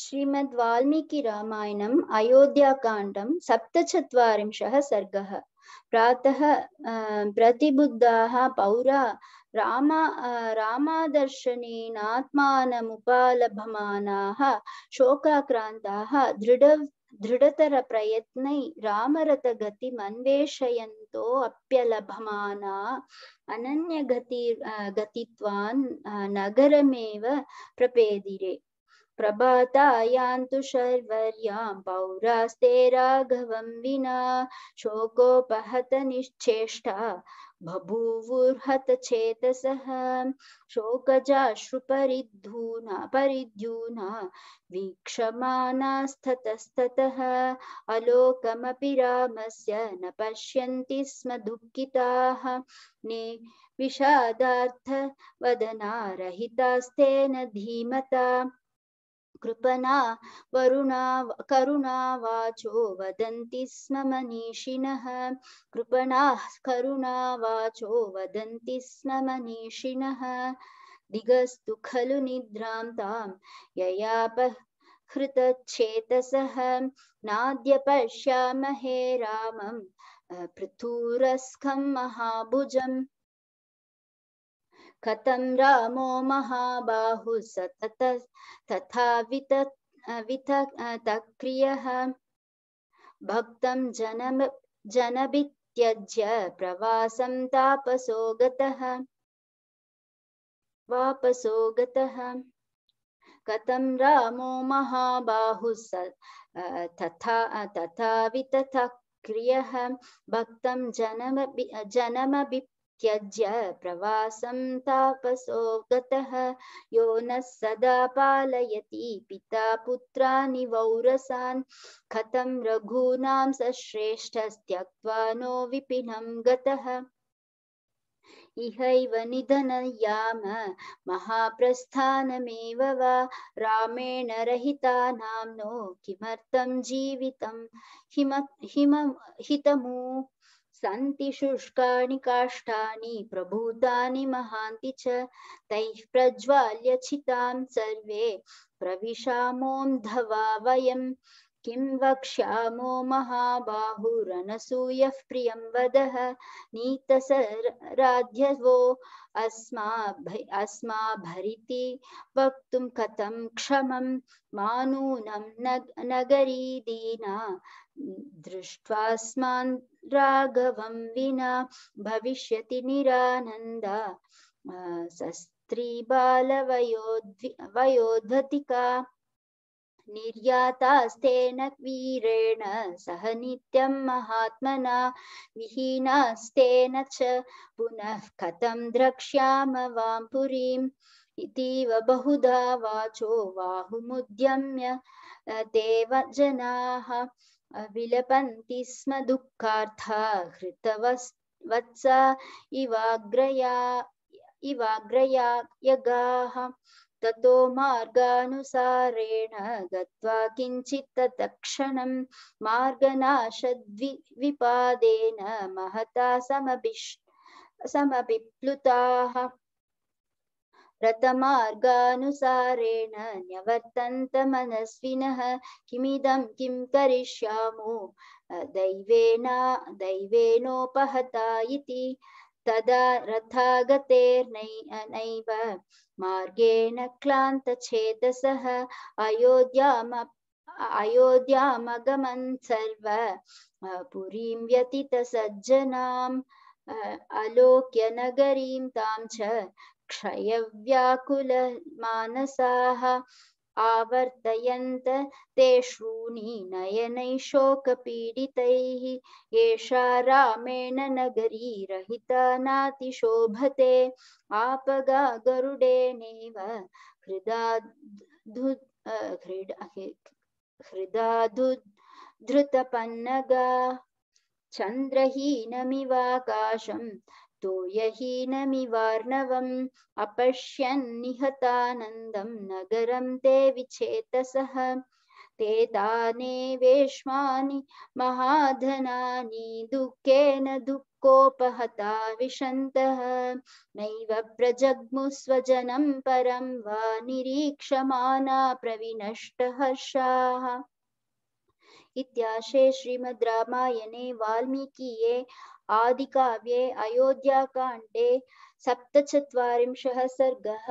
श्रीमद् वाल्मीकि रामायणम् अयोध्याकाण्डं सप्तचत्वारिंशः सर्गः प्रातः प्रतिबुद्धाः पौरा रामा रामादर्शनेनात्मानमुपालभमानाः शोकाक्रान्ताः दृढ दृढतरप्रयत्नै रामरथगतिमन्वेषयन्तोऽप्यलभमाना अनन्यगति गतित्वान् नगरमेव प्रपेदिरे प्रभातायान्तु शर्वर्यां पौरास्ते राघवं विना शोकोपहत निश्चेष्टा बभूवुर्हतचेतसः शोकजाश्रुपरिद्धूना परिद्यूना वीक्षमानास्ततस्ततः अलोकमपि रामस्य न पश्यन्ति स्म दुःखिताः ने विषादार्थवदनारहितास्तेन धीमता कृपना वरुणा करुणा वाचो वदन्ति स्म मनीषिणः कृपणाः वाचो वदन्ति स्म मनीषिणः दिगस्तु खलु निद्रां तां ययापः हृतच्छेतसः नाद्य पश्यामहे रामं पृथूरस्खं महाभुजम् कथम रामो महाबाहु सतत तथा वित वित तक्रिय भक्त जनम जन जनभित्यज्य प्रवास तापसो गापसो ग कथम रामो महाबाहु स तथा तथा वितथक्रियः भक्तं जनम भी त्यज प्रवास तापसो गो न सदा पालयति पिता पुत्र वौरसा कथम रघूना स श्रेष्ठ त्यक्वा नो विपिनं गतः इहैव निधनयाम महाप्रस्थानमेव वा रामेण रहिता नाम्नो किमर्थं जीवितं हिम हिम हितमु सन्ति शुष्का काष्ठानि प्रभूतानि महान्ति च तैः प्रज्वाल्यछितां सर्वे धवा वयम् किं वक्ष्यामो महाबाहुरनसूयः प्रियं वदः नीतसराध्यवो अस्मा भरिति वक्तुं कथं क्षमं मानूनं नगरी नगरीदीना दृष्ट्वास्मान् राघवं विना भविष्यति निरानन्दा सस्त्रीबालवयोध्वि वयोध्वतिका निर्यातास्तेन वीरेण सह नित्यं महात्मना विहीनास्तेन च पुनः कथं द्रक्ष्याम वां पुरीम् इतीव बहुधा वाचो बाहुमुद्यम्य देव जनाः विलपन्ति स्म दुःखार्था हृतवस् वत्सा इवाग्रया इवाग्रया यगाः ततो मार्गानुसारेण गत्वा किञ्चित् तत्क्षणं मार्गनाशद्विपादेन महता समभिष् समभिप्लुताः रतमार्गानुसारेण न्यवर्तन्तमनस्विनः किमिदं किं करिष्यामो दैवेन दैवेनोपहता इति तदा रथागतेर्नै नैव मार्गेण क्लान्तचेतसः अयोध्याम अयोध्यामगमन् सर्व पुरीं व्यतितसज्जनाम् अलोक्यनगरीं तां च क्षयव्याकुलमानसाः आवर्तयन्त ते श्रूणी नयनैः शोकपीडितैः एषा रामेण नगरी रहिता नातिशोभते आपगा गरुडेनैव हृदाधु हृदाधु धृतपन्नगा चन्द्रहीनमिवाकाशं तोयहीनमिवार्णवम् अपश्यन्निहतानन्दं नगरं ते विचेतसः ते दाने वेश्मानि महाधनानि दुःखेन दुःखोपहता विशन्तः नैव प्रजग्मुस्वजनं परं वा निरीक्षमाना प्रविनष्टहर्षाः इत्याशे श्रीमद् रामायणे आदिकाव्ये अयोध्याकाण्डे सप्तचत्वारिंशः सर्गः